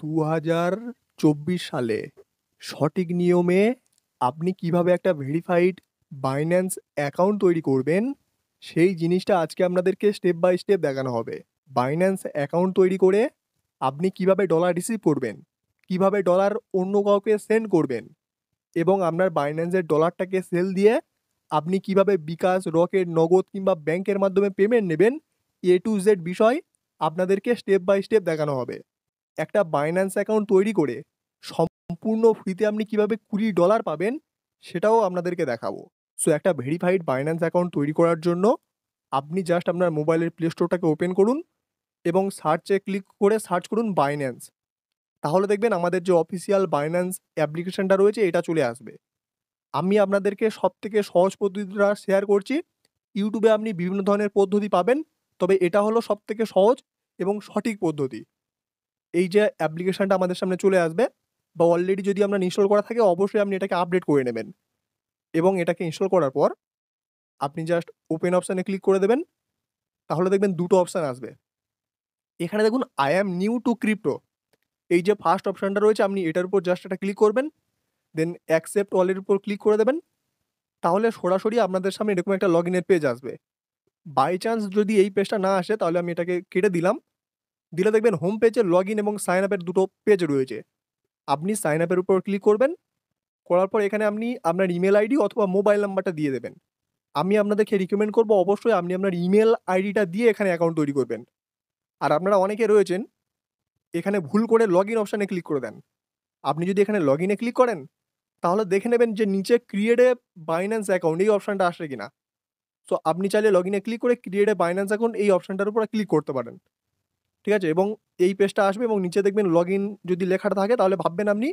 দু হাজার চব্বিশ সালে সঠিক নিয়মে আপনি কিভাবে একটা ভেরিফাইড বাইন্যান্স অ্যাকাউন্ট তৈরি করবেন সেই জিনিসটা আজকে আপনাদেরকে স্টেপ বাই স্টেপ দেখানো হবে বাইন্যান্স অ্যাকাউন্ট তৈরি করে আপনি কিভাবে ডলার রিসিভ করবেন কিভাবে ডলার অন্য কাউকে সেন্ড করবেন এবং আপনার বাইন্যান্সের ডলারটাকে সেল দিয়ে আপনি কিভাবে বিকাশ রকেট নগদ কিংবা ব্যাংকের মাধ্যমে পেমেন্ট নেবেন এ টু জেড বিষয় আপনাদেরকে স্টেপ বাই স্টেপ দেখানো হবে একটা বাইন্যান্স অ্যাকাউন্ট তৈরি করে সম্পূর্ণ ফ্রিতে আপনি কিভাবে কুড়ি ডলার পাবেন সেটাও আপনাদেরকে দেখাবো সো একটা ভেরিফাইড বাইন্যান্স অ্যাকাউন্ট তৈরি করার জন্য আপনি জাস্ট আপনার মোবাইলের প্লে স্টোরটাকে ওপেন করুন এবং সার্চে ক্লিক করে সার্চ করুন বাইন্যান্স তাহলে দেখবেন আমাদের যে অফিসিয়াল বাইন্যান্স অ্যাপ্লিকেশানটা রয়েছে এটা চলে আসবে আমি আপনাদেরকে সব থেকে সহজ পদ্ধতিটা শেয়ার করছি ইউটিউবে আপনি বিভিন্ন ধরনের পদ্ধতি পাবেন তবে এটা হলো থেকে সহজ এবং সঠিক পদ্ধতি এই যে অ্যাপ্লিকেশানটা আমাদের সামনে চলে আসবে বা অলরেডি যদি আমরা ইনস্টল করা থাকে অবশ্যই আপনি এটাকে আপডেট করে নেবেন এবং এটাকে ইনস্টল করার পর আপনি জাস্ট ওপেন অপশানে ক্লিক করে দেবেন তাহলে দেখবেন দুটো অপশান আসবে এখানে দেখুন I am new to crypto এই যে ফার্স্ট অপশানটা রয়েছে আপনি এটার উপর জাস্ট এটা ক্লিক করবেন দেন অ্যাকসেপ্ট ওয়ালের উপর ক্লিক করে দেবেন তাহলে সরাসরি আপনাদের সামনে এরকম একটা লগ ইনের পেজ আসবে বাই চান্স যদি এই পেজটা না আসে তাহলে আমি এটাকে কেটে দিলাম দিলে দেখবেন হোম পেজে লগ ইন এবং সাইন আপের দুটো পেজ রয়েছে আপনি সাইন আপের উপর ক্লিক করবেন করার পর এখানে আপনি আপনার ইমেল আইডি অথবা মোবাইল নাম্বারটা দিয়ে দেবেন আমি আপনাদেরকে রিকমেন্ড করব অবশ্যই আপনি আপনার ইমেল আইডিটা দিয়ে এখানে অ্যাকাউন্ট তৈরি করবেন আর আপনারা অনেকে রয়েছেন এখানে ভুল করে লগ ইন অপশানে ক্লিক করে দেন আপনি যদি এখানে লগ ইনে ক্লিক করেন তাহলে দেখে নেবেন যে নিচে ক্রিয়েট এ বাইন্যান্স অ্যাকাউন্ট এই অপশানটা আসে কিনা সো আপনি চাইলে লগ ইনে ক্লিক করে ক্রিয়েট এ বাইন্যান্স অ্যাকাউন্ট এই অপশানটার উপর ক্লিক করতে পারেন ঠিক আছে এবং এই পেজটা আসবে এবং নিচে দেখবেন লগ যদি লেখাটা থাকে তাহলে ভাববেন আপনি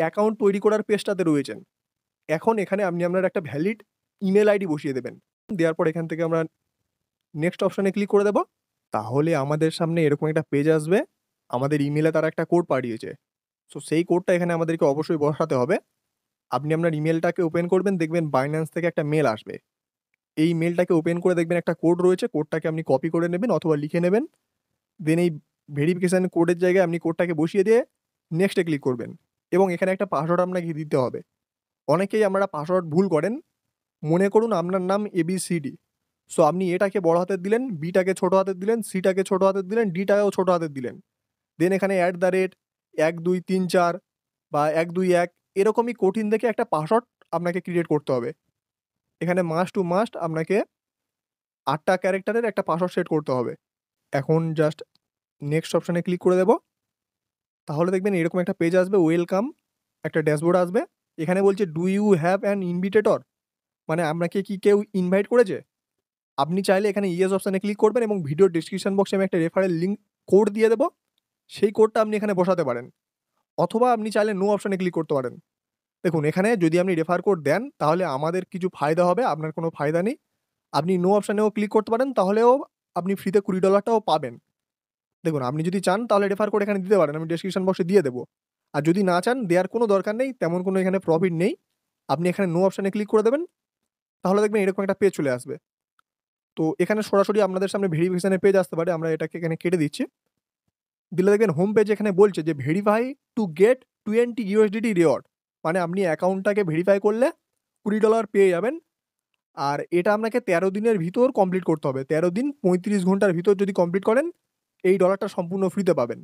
অ্যাকাউন্ট তৈরি করার পেজটাতে রয়েছেন এখন এখানে আপনি আপনার একটা ভ্যালিড ইমেল আইডি বসিয়ে দেবেন দেওয়ার পর এখান থেকে আমরা নেক্সট অপশানে ক্লিক করে দেব তাহলে আমাদের সামনে এরকম একটা পেজ আসবে আমাদের ইমেলে তারা একটা কোড পাঠিয়েছে সো সেই কোডটা এখানে আমাদেরকে অবশ্যই বসাতে হবে আপনি আপনার ইমেলটাকে ওপেন করবেন দেখবেন বাইন্যান্স থেকে একটা মেল আসবে এই মেলটাকে ওপেন করে দেখবেন একটা কোড রয়েছে কোডটাকে আপনি কপি করে নেবেন অথবা লিখে নেবেন দেন এই ভেরিফিকেশান কোডের জায়গায় আপনি কোডটাকে বসিয়ে দিয়ে নেক্সটে ক্লিক করবেন এবং এখানে একটা পাসওয়ার্ড আপনাকে দিতে হবে অনেকেই আমরা পাসওয়ার্ড ভুল করেন মনে করুন আপনার নাম এবিসিডি সো আপনি এটাকে বড় হাতে দিলেন বিটাকে ছোটো হাতে দিলেন সিটাকে ছোটো হাতে দিলেন ডিটাকেও ছোটো হাতে দিলেন দেন এখানে অ্যাট দ্য রেট এক দুই তিন চার বা এক দুই এক এরকমই কঠিন দেখে একটা পাসওয়ার্ড আপনাকে ক্রিয়েট করতে হবে এখানে মাস টু মাস্ট আপনাকে আটটা ক্যারেক্টারের একটা পাসওয়ার্ড সেট করতে হবে এখন জাস্ট নেক্সট অপশানে ক্লিক করে দেব তাহলে দেখবেন এরকম একটা পেজ আসবে ওয়েলকাম একটা ড্যাশবোর্ড আসবে এখানে বলছে do you have an inviter মানে আপনাকে কি কেউ ইনভাইট করেছে আপনি চাইলে এখানে ইয়েস অপশানে ক্লিক করবেন এবং ভিডিও ডিসক্রিপশান বক্সে আমি একটা রেফারেল লিঙ্ক কোড দিয়ে দেবো সেই কোডটা আপনি এখানে বসাতে পারেন অথবা আপনি চাইলে নো অপশানে ক্লিক করতে পারেন দেখুন এখানে যদি আপনি রেফার কোড দেন তাহলে আমাদের কিছু ফায়দা হবে আপনার কোনো ফায়দা নেই আপনি নো অপশানেও ক্লিক করতে পারেন তাহলেও আপনি ফ্রিতে কুড়ি ডলারটাও পাবেন দেখুন আপনি যদি চান তাহলে রেফার করে এখানে দিতে পারেন আমি ডিসক্রিপশন বক্সে দিয়ে দেবো আর যদি না চান দেওয়ার কোনো দরকার নেই তেমন কোনো এখানে প্রফিট নেই আপনি এখানে নো অপশানে ক্লিক করে দেবেন তাহলে দেখবেন এরকম একটা পেজ চলে আসবে তো এখানে সরাসরি আপনাদের সামনে ভেরিফিকেশানের পেজ আসতে পারে আমরা এটাকে এখানে কেটে দিচ্ছি দিলে দেখবেন হোম পেজ এখানে বলছে যে verify to get twenty USDT reward মানে আপনি অ্যাকাউন্টটাকে ভেরিফাই করলে কুড়ি ডলার পেয়ে যাবেন আর এটা আপনাকে তেরো দিনের ভিতর কমপ্লিট করতে হবে তেরো দিন পঁয়ত্রিশ ঘন্টার ভিতর যদি কমপ্লিট করেন এই ডলারটা সম্পূর্ণ ফ্রিতে পাবেন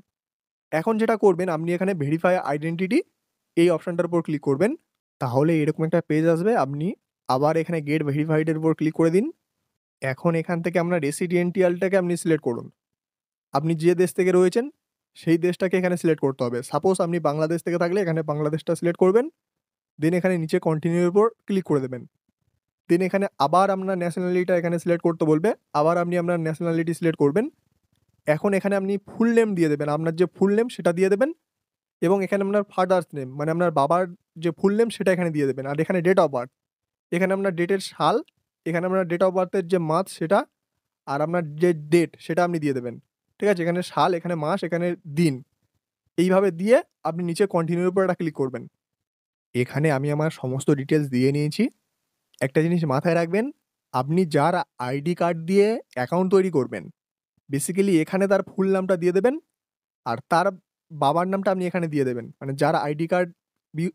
এখন যেটা করবেন আপনি এখানে ভেরিফাই আইডেন্টিটি এই অপশানটার উপর ক্লিক করবেন তাহলে এরকম একটা পেজ আসবে আপনি আবার এখানে গেট ভেরিফাইডের উপর ক্লিক করে দিন এখন এখান থেকে আপনার রেসিডেন্টিয়ালটাকে আপনি সিলেক্ট করুন আপনি যে দেশ থেকে রয়েছেন সেই দেশটাকে এখানে সিলেক্ট করতে হবে সাপোজ আপনি বাংলাদেশ থেকে থাকলে এখানে বাংলাদেশটা সিলেক্ট করবেন দেন এখানে নিচে কন্টিনিউর উপর ক্লিক করে দেবেন দেন এখানে আবার আপনার ন্যাশনালিটিটা এখানে সিলেক্ট করতে বলবে আবার আপনি আপনার ন্যাশনালিটি সিলেক্ট করবেন এখন এখানে আপনি ফুল নেম দিয়ে দেবেন আপনার যে ফুল নেম সেটা দিয়ে দেবেন এবং এখানে আপনার ফাদার্স নেম মানে আপনার বাবার যে ফুল নেম সেটা এখানে দিয়ে দেবেন আর এখানে ডেট অফ বার্থ এখানে আপনার ডেটের সাল এখানে আপনার ডেট অফ বার্থের যে মাস সেটা আর আপনার যে ডেট সেটা আপনি দিয়ে দেবেন ঠিক আছে এখানে সাল এখানে মাস এখানে দিন এইভাবে দিয়ে আপনি নিচে কন্টিনিউর উপর একটা ক্লিক করবেন এখানে আমি আমার সমস্ত ডিটেলস দিয়ে নিয়েছি একটা জিনিস মাথায় রাখবেন আপনি যার আইডি কার্ড দিয়ে অ্যাকাউন্ট তৈরি করবেন বেসিক্যালি এখানে তার ফুল নামটা দিয়ে দেবেন আর তার বাবার নামটা আপনি এখানে দিয়ে দেবেন মানে যার আইডি কার্ড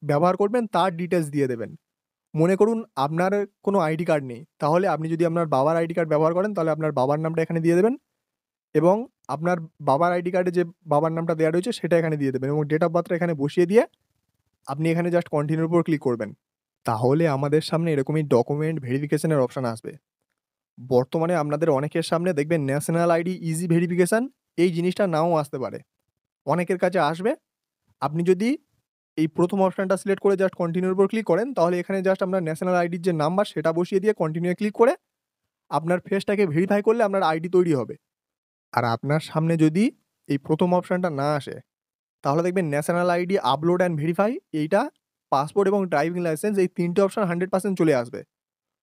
ব্যবহার করবেন তার ডিটেলস দিয়ে দেবেন মনে করুন আপনার কোনো আইডি কার্ড নেই তাহলে আপনি যদি আপনার বাবার আইডি কার্ড ব্যবহার করেন তাহলে আপনার বাবার নামটা এখানে দিয়ে দেবেন এবং আপনার বাবার আইডি কার্ডে যে বাবার নামটা দেওয়া রয়েছে সেটা এখানে দিয়ে দেবেন এবং ডেট অফ বার্থটা এখানে বসিয়ে দিয়ে আপনি এখানে জাস্ট কন্টিনিউর উপর ক্লিক করবেন তাহলে আমাদের সামনে এরকমই ডকুমেন্ট ভেরিফিকেশনের অপশান আসবে বর্তমানে আপনাদের অনেকের সামনে দেখবেন ন্যাশনাল আইডি ইজি ভেরিফিকেশান এই জিনিসটা নাও আসতে পারে অনেকের কাছে আসবে আপনি যদি এই প্রথম অপশানটা সিলেক্ট করে জাস্ট কন্টিনিউর উপর ক্লিক করেন তাহলে এখানে জাস্ট আপনার ন্যাশনাল আইডির যে নাম্বার সেটা বসিয়ে দিয়ে কন্টিনিউ ক্লিক করে আপনার ফেসটাকে ভেরিফাই করলে আপনার আইডি তৈরি হবে আর আপনার সামনে যদি এই প্রথম অপশানটা না আসে তাহলে দেখবেন national ID upload and verify এইটা পাসপোর্ট এবং ড্রাইভিং লাইসেন্স এই তিনটে অপশান হান্ড্রেড পার্সেন্ট চলে আসবে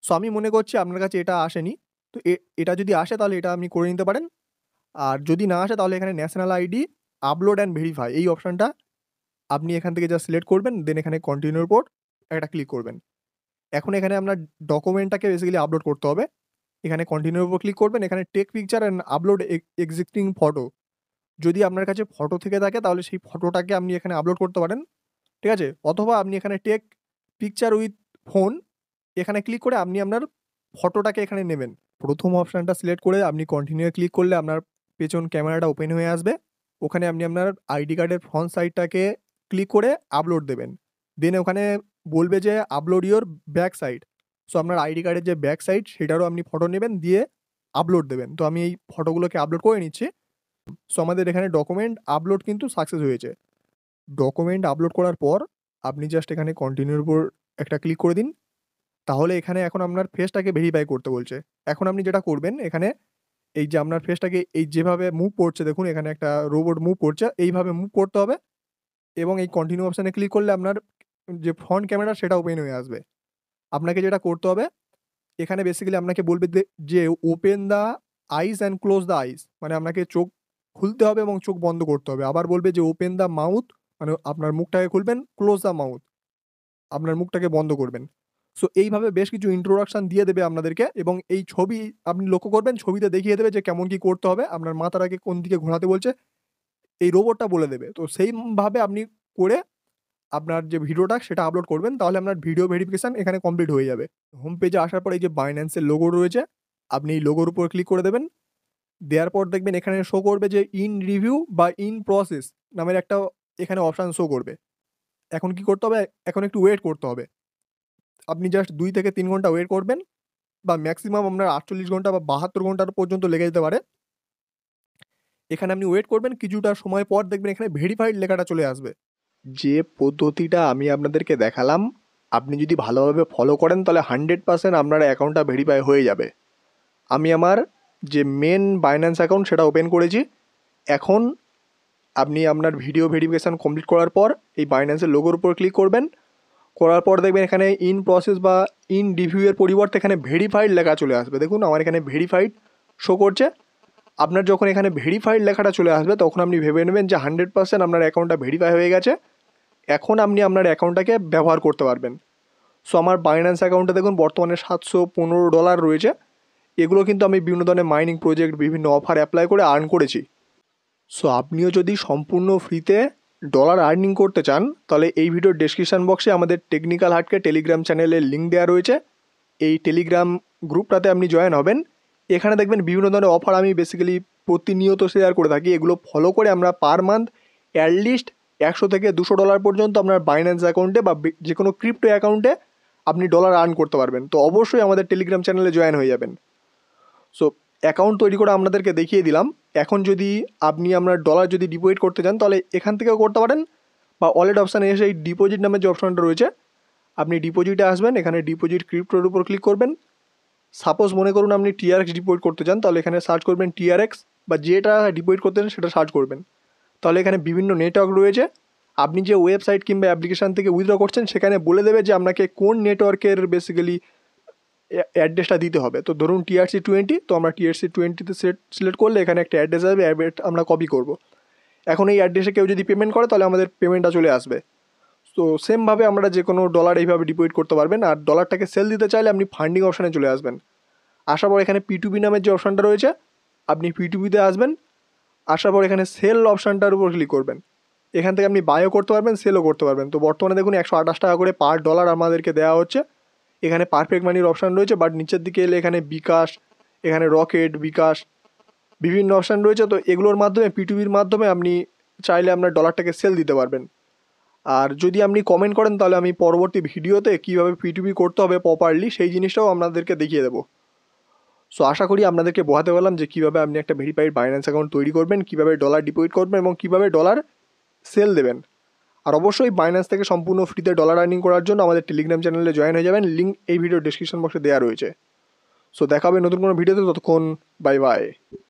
সো আমি মনে করছি আপনার কাছে এটা আসেনি তো এটা যদি আসে তাহলে এটা আপনি করে নিতে পারেন আর যদি না আসে তাহলে এখানে national ID upload and verify এই অপশানটা আপনি এখান থেকে যা সিলেক্ট করবেন দেন এখানে কন্টিনিউর পর একটা ক্লিক করবেন এখন এখানে আপনার ডকুমেন্টটাকে বেসিক্যালি আপলোড করতে হবে এখানে কন্টিনিউর উপর ক্লিক করবেন এখানে take picture and upload existing photo যদি আপনার কাছে ফটো থেকে থাকে তাহলে সেই ফটোটাকে আপনি এখানে আপলোড করতে পারেন ঠিক আছে অথবা আপনি এখানে টেক পিকচার উইথ ফোন এখানে ক্লিক করে আপনি আপনার ফটোটাকে এখানে নেবেন প্রথম অপশানটা সিলেক্ট করে আপনি কন্টিনিউ ক্লিক করলে আপনার পেছন ক্যামেরাটা ওপেন হয়ে আসবে ওখানে আপনি আপনার আইডি কার্ডের ফ্রন্ট সাইডটাকে ক্লিক করে আপলোড দেবেন দেন ওখানে বলবে যে upload your back side so আপনার আইডি কার্ডের যে ব্যাক সাইড সেটারও আপনি ফটো নেবেন দিয়ে আপলোড দেবেন তো আমি এই ফটোগুলোকে আপলোড করে নিচ্ছি সো আমাদের এখানে ডকুমেন্ট আপলোড কিন্তু সাকসেস হয়েছে ডকুমেন্ট আপলোড করার পর আপনি জাস্ট এখানে কন্টিনিউর উপর একটা ক্লিক করে দিন তাহলে এখানে এখন আপনার ফেসটাকে ভেরিফাই করতে বলছে এখন আপনি যেটা করবেন এখানে এই যে আপনার ফেসটাকে এই যেভাবে মুভ করছে দেখুন এখানে একটা রোবট মুভ করছে এইভাবে মুভ করতে হবে এবং এই কন্টিনিউ অপশানে ক্লিক করলে আপনার যে ফ্রন্ট ক্যামেরা সেটা ওপেন হয়ে আসবে আপনাকে যেটা করতে হবে এখানে বেসিক্যালি আপনাকে বলবে যে open the eyes and close the eyes মানে আপনাকে চোখ খুলতে হবে এবং চোখ বন্ধ করতে হবে আবার বলবে যে ওপেন দ্য মাউথ মানে আপনার মুখটাকে খুলবেন ক্লোজ দ্য মাউথ আপনার মুখটাকে বন্ধ করবেন সো এইভাবে বেশ কিছু ইন্ট্রোডাকশান দিয়ে দেবে আপনাদেরকে এবং এই ছবি আপনি লক্ষ্য করবেন ছবিতে দেখিয়ে দেবে যে কেমন কি করতে হবে আপনার মাথাটাকে কোন দিকে ঘোরাতে বলছে এই রোবটটা বলে দেবে তো সেইভাবে আপনি করে আপনার যে ভিডিওটা সেটা আপলোড করবেন তাহলে আপনার ভিডিও ভেরিফিকেশান এখানে কমপ্লিট হয়ে যাবে হোম পেজে আসার পর এই যে বাইন্যান্সের লোগো রয়েছে আপনি এই লোগোর উপর ক্লিক করে দেবেন দেওয়ার পর দেখবেন এখানে শো করবে যে ইন রিভিউ বা ইন প্রসেস নামের একটা এখানে অপশান শো করবে এখন কি করতে হবে এখন একটু ওয়েট করতে হবে আপনি জাস্ট দুই থেকে তিন ঘন্টা ওয়েট করবেন বা ম্যাক্সিমাম আপনার আটচল্লিশ ঘন্টা বা বাহাত্তর ঘন্টার পর্যন্ত লেগে যেতে পারে এখানে আপনি ওয়েট করবেন কিছুটা সময় পর দেখবেন এখানে ভেরিফাইড লেখাটা চলে আসবে যে পদ্ধতিটা আমি আপনাদেরকে দেখালাম আপনি যদি ভালোভাবে ফলো করেন তাহলে হান্ড্রেড পার্সেন্ট আপনার অ্যাকাউন্টটা ভেরিফাই হয়ে যাবে আমি আমার যে মেন বাইন্যান্স অ্যাকাউন্ট সেটা ওপেন করেছি এখন আপনি আপনার ভিডিও ভেরিফিকেশান কমপ্লিট করার পর এই বাইন্যান্সের লোগোর উপর ক্লিক করবেন করার পর দেখবেন এখানে ইন প্রসেস বা ইন ডিভিউয়ের পরিবর্তে এখানে ভেরিফাইড লেখা চলে আসবে দেখুন আমার এখানে ভেরিফাইড শো করছে আপনার যখন এখানে ভেরিফাইড লেখাটা চলে আসবে তখন আপনি ভেবে নেবেন যে হান্ড্রেড পার্সেন্ট আপনার অ্যাকাউন্টটা ভেরিফাই হয়ে গেছে এখন আপনি আপনার অ্যাকাউন্টটাকে ব্যবহার করতে পারবেন সো আমার বাইন্যান্স অ্যাকাউন্টে দেখুন বর্তমানে সাতশো পনেরো ডলার রয়েছে এগুলো কিন্তু আমি বিভিন্ন ধরনের মাইনিং প্রজেক্ট বিভিন্ন অফার অ্যাপ্লাই করে আর্ন করেছি সো আপনিও যদি সম্পূর্ণ ফ্রিতে ডলার আর্নিং করতে চান তাহলে এই ভিডিওর ডিসক্রিপশান বক্সে আমাদের টেকনিক্যাল হাটকে টেলিগ্রাম চ্যানেলের লিঙ্ক দেওয়া রয়েছে এই টেলিগ্রাম গ্রুপটাতে আপনি জয়েন হবেন এখানে দেখবেন বিভিন্ন ধরনের অফার আমি বেসিক্যালি প্রতিনিয়ত শেয়ার করে থাকি এগুলো ফলো করে আমরা পার মান্থ অ্যাটলিস্ট একশো থেকে দুশো ডলার পর্যন্ত আপনার বাইন্যান্স অ্যাকাউন্টে বা যে কোনো ক্রিপ্টো অ্যাকাউন্টে আপনি ডলার আর্ন করতে পারবেন তো অবশ্যই আমাদের টেলিগ্রাম চ্যানেলে জয়েন হয়ে যাবেন সো অ্যাকাউন্ট তৈরি করে আপনাদেরকে দেখিয়ে দিলাম এখন যদি আপনি আপনার ডলার যদি ডিপোজিট করতে চান তাহলে এখান থেকেও করতে পারেন বা ওয়ালেট অপশানে এসে এই ডিপোজিট নামের যে অপশানটা রয়েছে আপনি ডিপোজিটে আসবেন এখানে ডিপোজিট ক্রিপ্টোর উপর ক্লিক করবেন সাপোজ মনে করুন আপনি টিআরএক্স ডিপোজিট করতে চান তাহলে এখানে সার্চ করবেন টিআরএক্স বা যেটা ডিপোজিট করতে চান সেটা সার্চ করবেন তাহলে এখানে বিভিন্ন নেটওয়ার্ক রয়েছে আপনি যে ওয়েবসাইট কিংবা অ্যাপ্লিকেশান থেকে উইথড্র করছেন সেখানে বলে দেবে যে আপনাকে কোন নেটওয়ার্কের বেসিক্যালি অ্যাড্রেসটা দিতে হবে তো ধরুন টিআরসি টোয়েন্টি তো আমরা টিআরসি টোয়েন্টিতে সিলেক্ট করলে এখানে একটা অ্যাড্রেস আসবে অ্যাড্রেস আমরা কপি করব এখন এই অ্যাড্রেসে কেউ যদি পেমেন্ট করে তাহলে আমাদের পেমেন্টটা চলে আসবে তো সেমভাবে আমরা যে কোনো ডলার এইভাবে ডিপোজিট করতে পারবেন আর ডলারটাকে সেল দিতে চাইলে আপনি ফান্ডিং অপশানে চলে আসবেন আসার পর এখানে পিটুবি নামের যে অপশানটা রয়েছে আপনি পিটুবিতে আসবেন আসার পর এখানে সেল অপশানটার উপর ক্লিক করবেন এখান থেকে আপনি বায়ও করতে পারবেন সেলও করতে পারবেন তো বর্তমানে দেখুন একশো আঠাশ টাকা করে পার ডলার আমাদেরকে দেওয়া হচ্ছে এখানে পারফেক্ট মানির অপশান রয়েছে বাট নিচের দিকে এলে এখানে বিকাশ এখানে রকেট বিকাশ বিভিন্ন অপশান রয়েছে তো এগুলোর মাধ্যমে পিটুবির মাধ্যমে আপনি চাইলে আপনার ডলারটাকে সেল দিতে পারবেন আর যদি আপনি কমেন্ট করেন তাহলে আমি পরবর্তী ভিডিওতে কীভাবে পিটুবি করতে হবে প্রপারলি সেই জিনিসটাও আপনাদেরকে দেখিয়ে দেবো সো আশা করি আপনাদেরকে বোঝাতে পারলাম যে কীভাবে আপনি একটা ভেরিফাইড বাইন্যান্স অ্যাকাউন্ট তৈরি করবেন কীভাবে ডলার ডিপোজিট করবেন এবং কীভাবে ডলার সেল দেবেন আর অবশ্যই বাইন্যান্স থেকে সম্পূর্ণ ফ্রিতে ডলার আর্নিং করার জন্য আমাদের টেলিগ্রাম চ্যানেলে জয়েন হয়ে যাবেন লিঙ্ক এই ভিডিও ডিসক্রিপশন বক্সে দেওয়া রয়েছে সো দেখাবে নতুন কোনো ভিডিওতে ততক্ষণ বাই বাই